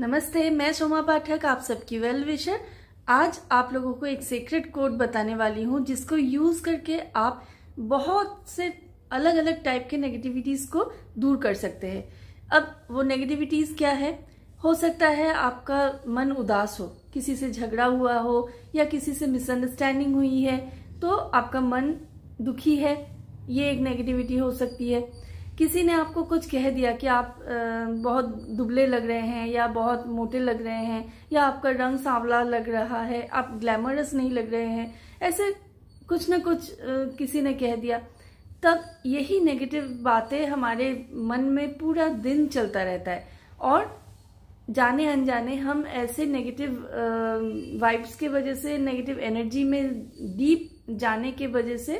नमस्ते मैं सोमा पाठक आप सबकी वेल विशर आज आप लोगों को एक सीक्रेट कोड बताने वाली हूँ जिसको यूज करके आप बहुत से अलग अलग टाइप के नेगेटिविटीज को दूर कर सकते हैं अब वो नेगेटिविटीज क्या है हो सकता है आपका मन उदास हो किसी से झगड़ा हुआ हो या किसी से मिसअंडरस्टैंडिंग हुई है तो आपका मन दुखी है ये एक नेगेटिविटी हो सकती है किसी ने आपको कुछ कह दिया कि आप बहुत दुबले लग रहे हैं या बहुत मोटे लग रहे हैं या आपका रंग सांवला लग रहा है आप ग्लैमरस नहीं लग रहे हैं ऐसे कुछ ना कुछ किसी ने कह दिया तब यही नेगेटिव बातें हमारे मन में पूरा दिन चलता रहता है और जाने अनजाने हम ऐसे नेगेटिव वाइब्स के वजह से नेगेटिव एनर्जी में डीप जाने के वजह से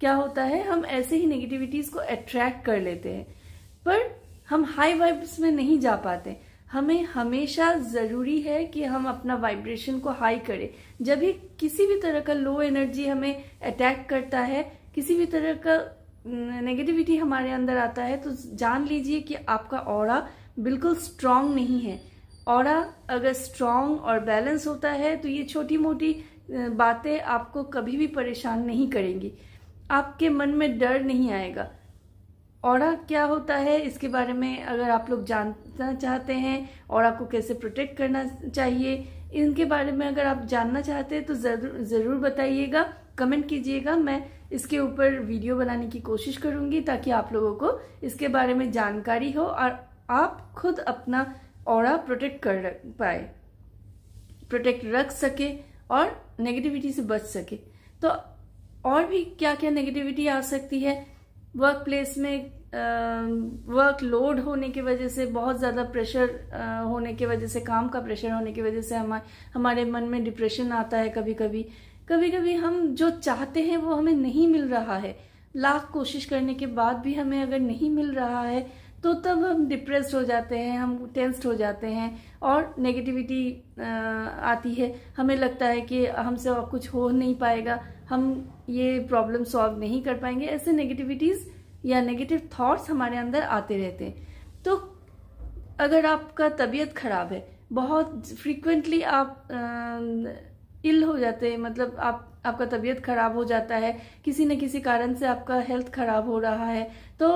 क्या होता है हम ऐसे ही नेगेटिविटीज को अट्रैक्ट कर लेते हैं पर हम हाई वाइब्स में नहीं जा पाते हमें हमेशा ज़रूरी है कि हम अपना वाइब्रेशन को हाई करें जब भी किसी भी तरह का लो एनर्जी हमें अटैक करता है किसी भी तरह का नेगेटिविटी हमारे अंदर आता है तो जान लीजिए कि आपका और बिल्कुल स्ट्रांग नहीं है और अगर स्ट्रांग और बैलेंस होता है तो ये छोटी मोटी बातें आपको कभी भी परेशान नहीं करेंगी आपके मन में डर नहीं आएगा और क्या होता है इसके बारे में अगर आप लोग जानना चाहते हैं और आपको कैसे प्रोटेक्ट करना चाहिए इनके बारे में अगर आप जानना चाहते हैं तो ज़रूर ज़रूर बताइएगा कमेंट कीजिएगा मैं इसके ऊपर वीडियो बनाने की कोशिश करूंगी ताकि आप लोगों को इसके बारे में जानकारी हो और आप खुद अपना और प्रोटेक्ट कर पाए प्रोटेक्ट रख सके और नेगेटिविटी से बच सके तो और भी क्या क्या नेगेटिविटी आ सकती है वर्क प्लेस में वर्क लोड होने की वजह से बहुत ज़्यादा प्रेशर होने की वजह से काम का प्रेशर होने की वजह से हमारे हमारे मन में डिप्रेशन आता है कभी कभी कभी कभी हम जो चाहते हैं वो हमें नहीं मिल रहा है लाख कोशिश करने के बाद भी हमें अगर नहीं मिल रहा है तो तब हम डिप्रेस्ड हो जाते हैं हम टेंस्ड हो जाते हैं और नेगेटिविटी आती है हमें लगता है कि हमसे और कुछ हो नहीं पाएगा हम ये प्रॉब्लम सॉल्व नहीं कर पाएंगे ऐसे नेगेटिविटीज़ या नेगेटिव थॉट्स हमारे अंदर आते रहते हैं तो अगर आपका तबीयत खराब है बहुत फ्रीक्वेंटली आप इल हो जाते हैं मतलब आप आपका तबीयत खराब हो जाता है किसी न किसी कारण से आपका हेल्थ खराब हो रहा है तो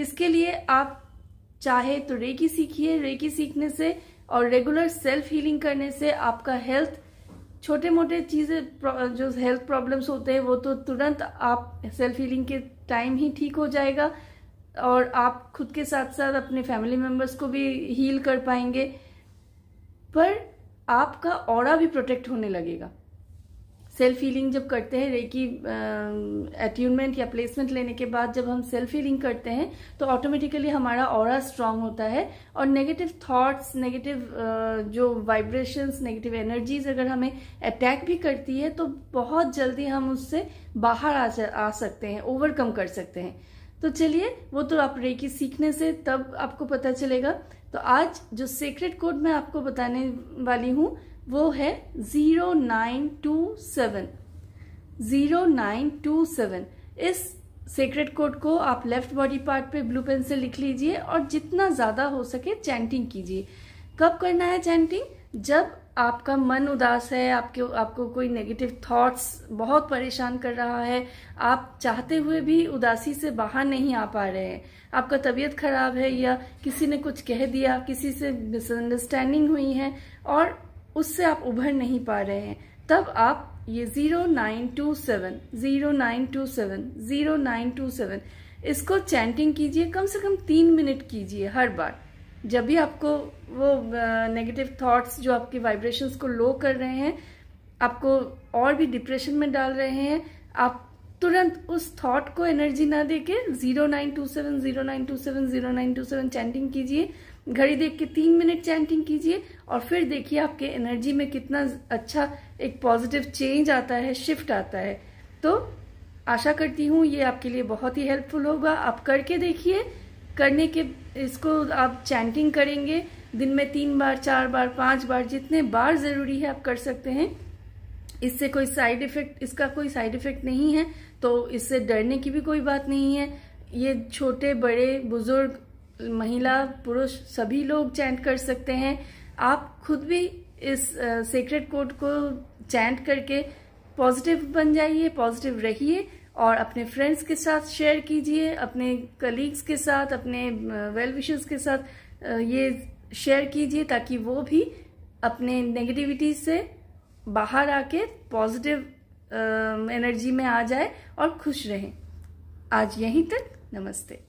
इसके लिए आप चाहे तो रेकी सीखिए रेकी सीखने से और रेगुलर सेल्फ हीलिंग करने से आपका हेल्थ छोटे मोटे चीज़ें जो हेल्थ प्रॉब्लम्स होते हैं वो तो तुरंत आप सेल्फ हीलिंग के टाइम ही ठीक हो जाएगा और आप खुद के साथ साथ अपने फैमिली मेम्बर्स को भी हील कर पाएंगे पर आपका और भी प्रोटेक्ट होने लगेगा सेल्फ हीलिंग जब करते हैं रेकी अट्यूनमेंट या प्लेसमेंट लेने के बाद जब हम सेल्फ हीलिंग करते हैं तो ऑटोमेटिकली हमारा और स्ट्रांग होता है और नेगेटिव थॉट्स नेगेटिव जो वाइब्रेशंस नेगेटिव एनर्जीज अगर हमें अटैक भी करती है तो बहुत जल्दी हम उससे बाहर आ, आ सकते हैं ओवरकम कर सकते हैं तो चलिए वो तो आप रेकी सीखने से तब आपको पता चलेगा तो आज जो सीक्रेट कोड मैं आपको बताने वाली हूँ वो है zero nine two seven zero nine two seven इस सीक्रेट कोड को आप लेफ्ट बॉडी पार्ट पे ब्लू पेन से लिख लीजिए और जितना ज़्यादा हो सके चैंटिंग कीजिए कब करना है चैंटिंग जब आपका मन उदास है आपके आपको कोई नेगेटिव थॉट्स बहुत परेशान कर रहा है आप चाहते हुए भी उदासी से बाहर नहीं आ पा रहे हैं आपका तबीयत खराब है या किसी ने कुछ कह दिया किसी से मिसअंडरस्टैंडिंग हुई है और उससे आप उभर नहीं पा रहे हैं तब आप ये zero nine two seven zero nine two seven zero nine two seven इसको चैंटिंग कीजिए कम से कम तीन मिनट कीजिए हर बार जब भी आपको वो नेगेटिव थॉट्स जो आपके वाइब्रेशंस को लो कर रहे हैं आपको और भी डिप्रेशन में डाल रहे हैं आप तुरंत उस थॉट को एनर्जी ना देके zero nine two seven zero nine two seven zero nine two seven chanting कीजिए घड़ी देख के तीन मिनट चैंटिंग कीजिए और फिर देखिए आपके एनर्जी में कितना अच्छा एक पॉजिटिव चेंज आता है शिफ्ट आता है तो आशा करती हूँ ये आपके लिए बहुत ही हेल्पफुल होगा आप करके देखिए करने के इसको आप चैंटिंग करेंगे दिन में तीन बार चार बार पांच बार जितने बार ज़रूरी है आप कर सकते हैं इससे कोई साइड इफेक्ट इसका कोई साइड इफेक्ट नहीं है तो इससे डरने की भी कोई बात नहीं है ये छोटे बड़े बुजुर्ग महिला पुरुष सभी लोग चैंट कर सकते हैं आप खुद भी इस सीक्रेट कोड को चैंट करके पॉजिटिव बन जाइए पॉजिटिव रहिए और अपने फ्रेंड्स के साथ शेयर कीजिए अपने कलीग्स के साथ अपने वेल विशेज के साथ ये शेयर कीजिए ताकि वो भी अपने नेगेटिविटी से बाहर आके पॉजिटिव एनर्जी में आ जाए और खुश रहें आज यहीं तक नमस्ते